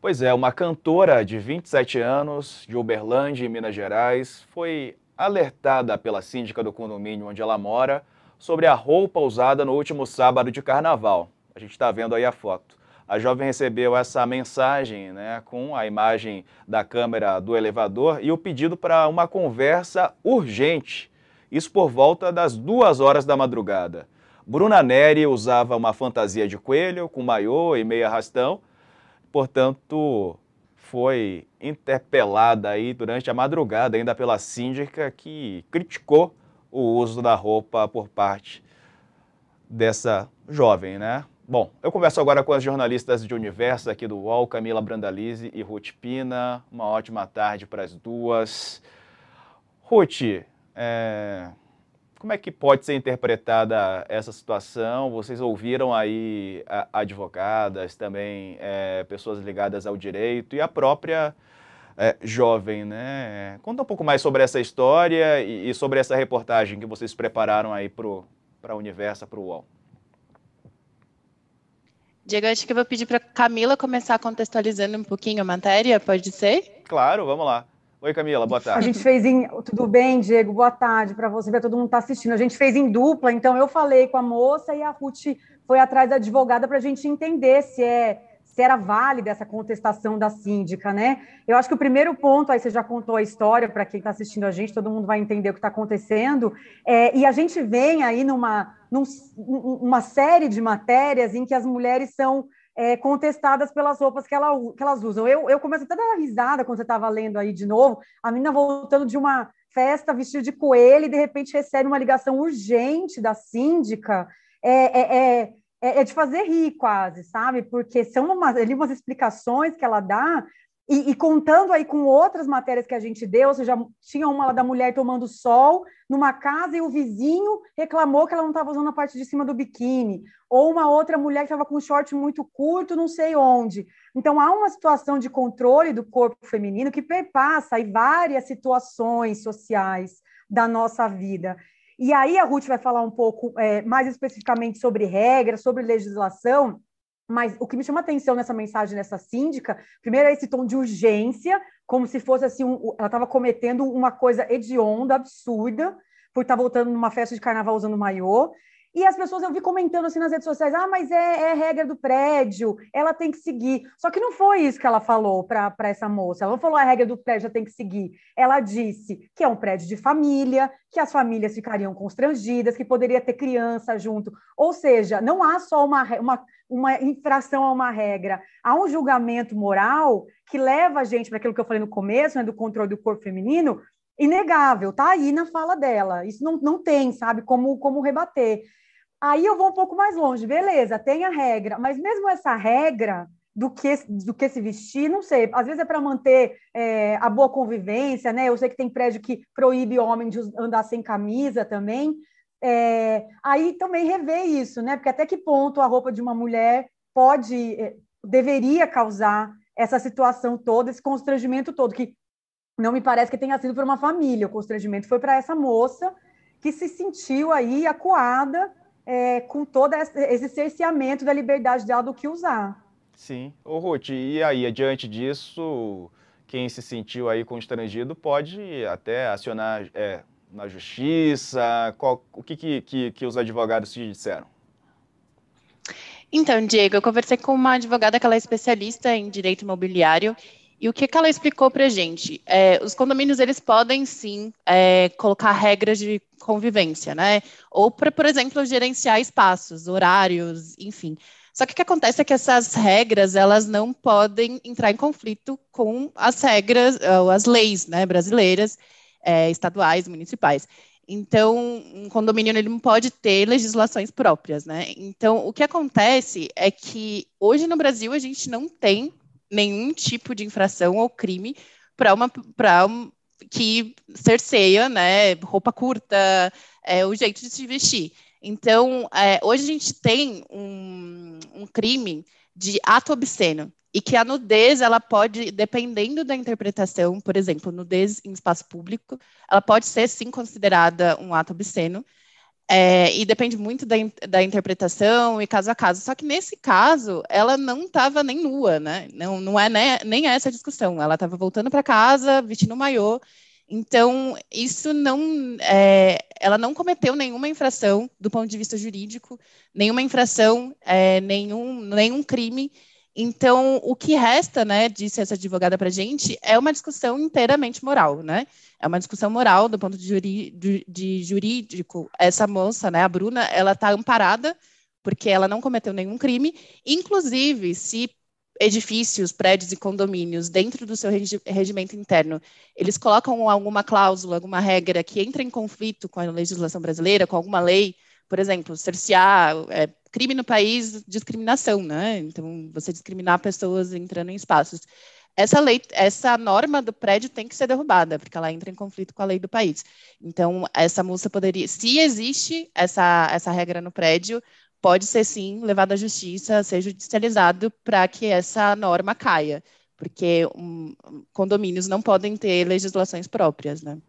Pois é, uma cantora de 27 anos, de Uberlândia, em Minas Gerais, foi alertada pela síndica do condomínio onde ela mora sobre a roupa usada no último sábado de carnaval. A gente está vendo aí a foto. A jovem recebeu essa mensagem né, com a imagem da câmera do elevador e o pedido para uma conversa urgente. Isso por volta das duas horas da madrugada. Bruna Neri usava uma fantasia de coelho com maiô e meia rastão portanto, foi interpelada aí durante a madrugada ainda pela síndica que criticou o uso da roupa por parte dessa jovem, né? Bom, eu converso agora com as jornalistas de Universo aqui do UOL, Camila Brandalize e Ruth Pina. Uma ótima tarde para as duas. Ruth, é... Como é que pode ser interpretada essa situação? Vocês ouviram aí advogadas, também é, pessoas ligadas ao direito e a própria é, jovem, né? Conta um pouco mais sobre essa história e, e sobre essa reportagem que vocês prepararam aí para a Universa, para o UOL. Diego, acho que eu vou pedir para Camila começar contextualizando um pouquinho a matéria, pode ser? Claro, vamos lá. Oi, Camila, boa tarde. A gente fez em. Tudo bem, Diego? Boa tarde para você, para todo mundo que está assistindo. A gente fez em dupla, então eu falei com a moça e a Ruth foi atrás da advogada para a gente entender se é se era válida essa contestação da síndica, né? Eu acho que o primeiro ponto, aí você já contou a história para quem está assistindo a gente, todo mundo vai entender o que está acontecendo, é, e a gente vem aí numa numa série de matérias em que as mulheres são é, contestadas pelas roupas que, ela, que elas usam. Eu, eu começo até a dar risada quando você estava lendo aí de novo, a menina voltando de uma festa vestida de coelho e de repente recebe uma ligação urgente da síndica. É, é, é, é, é de fazer rir quase, sabe? Porque são umas, ali umas explicações que ela dá e, e, contando aí com outras matérias que a gente deu, ou seja, tinha uma da mulher tomando sol numa casa e o vizinho reclamou que ela não estava usando a parte de cima do biquíni, ou uma outra mulher que estava com um short muito curto, não sei onde. Então há uma situação de controle do corpo feminino que perpassa aí várias situações sociais da nossa vida. E aí a Ruth vai falar um pouco é, mais especificamente sobre regras, sobre legislação, mas o que me chama atenção nessa mensagem dessa síndica, primeiro é esse tom de urgência, como se fosse assim, um, ela estava cometendo uma coisa hedionda, absurda, por estar tá voltando numa festa de carnaval usando maiô. E as pessoas eu vi comentando assim nas redes sociais: ah, mas é, é regra do prédio, ela tem que seguir. Só que não foi isso que ela falou para essa moça. Ela não falou a ah, é regra do prédio, ela tem que seguir. Ela disse que é um prédio de família, que as famílias ficariam constrangidas, que poderia ter criança junto. Ou seja, não há só uma, uma, uma infração a uma regra, há um julgamento moral que leva a gente para aquilo que eu falei no começo, né, do controle do corpo feminino, inegável, tá aí na fala dela. Isso não, não tem, sabe, como, como rebater. Aí eu vou um pouco mais longe, beleza, tem a regra, mas mesmo essa regra do que, do que se vestir, não sei, às vezes é para manter é, a boa convivência, né? Eu sei que tem prédio que proíbe homem de andar sem camisa também. É, aí também rever isso, né? Porque até que ponto a roupa de uma mulher pode, é, deveria causar essa situação toda, esse constrangimento todo, que não me parece que tenha sido para uma família, o constrangimento foi para essa moça que se sentiu aí acuada é, com todo esse cerceamento da liberdade dela do que usar. Sim. Ô, Ruth, e aí, adiante disso, quem se sentiu aí constrangido pode até acionar é, na justiça? Qual, o que, que, que, que os advogados te disseram? Então, Diego, eu conversei com uma advogada que ela é especialista em direito imobiliário e o que, que ela explicou para a gente? É, os condomínios eles podem sim é, colocar regras de convivência, né? Ou para, por exemplo, gerenciar espaços, horários, enfim. Só que o que acontece é que essas regras elas não podem entrar em conflito com as regras é, ou as leis, né, brasileiras, é, estaduais, municipais. Então, um condomínio ele não pode ter legislações próprias, né? Então, o que acontece é que hoje no Brasil a gente não tem nenhum tipo de infração ou crime para uma para um, que cerceia, né, roupa curta, é, o jeito de se vestir. Então, é, hoje a gente tem um, um crime de ato obsceno, e que a nudez ela pode, dependendo da interpretação, por exemplo, nudez em espaço público, ela pode ser sim considerada um ato obsceno, é, e depende muito da, da, interpretação e caso a caso. Só que nesse caso, ela não estava nem nua, né? Não, não é né, nem é essa discussão. Ela estava voltando para casa, vestindo maiô. Então, isso não. É, ela não cometeu nenhuma infração do ponto de vista jurídico, nenhuma infração, é, nenhum, nenhum crime então, o que resta, né, disse essa advogada para a gente, é uma discussão inteiramente moral, né? É uma discussão moral do ponto de, juri, de, de jurídico. Essa moça, né, a Bruna, ela está amparada porque ela não cometeu nenhum crime. Inclusive, se edifícios, prédios e condomínios dentro do seu regi regimento interno, eles colocam alguma cláusula, alguma regra que entra em conflito com a legislação brasileira, com alguma lei por exemplo, cercear é, crime no país, discriminação, né? Então, você discriminar pessoas entrando em espaços. Essa lei, essa norma do prédio tem que ser derrubada, porque ela entra em conflito com a lei do país. Então, essa moça poderia, se existe essa, essa regra no prédio, pode ser sim levada à justiça, ser judicializado para que essa norma caia, porque um, hum, condomínios não podem ter legislações próprias, né?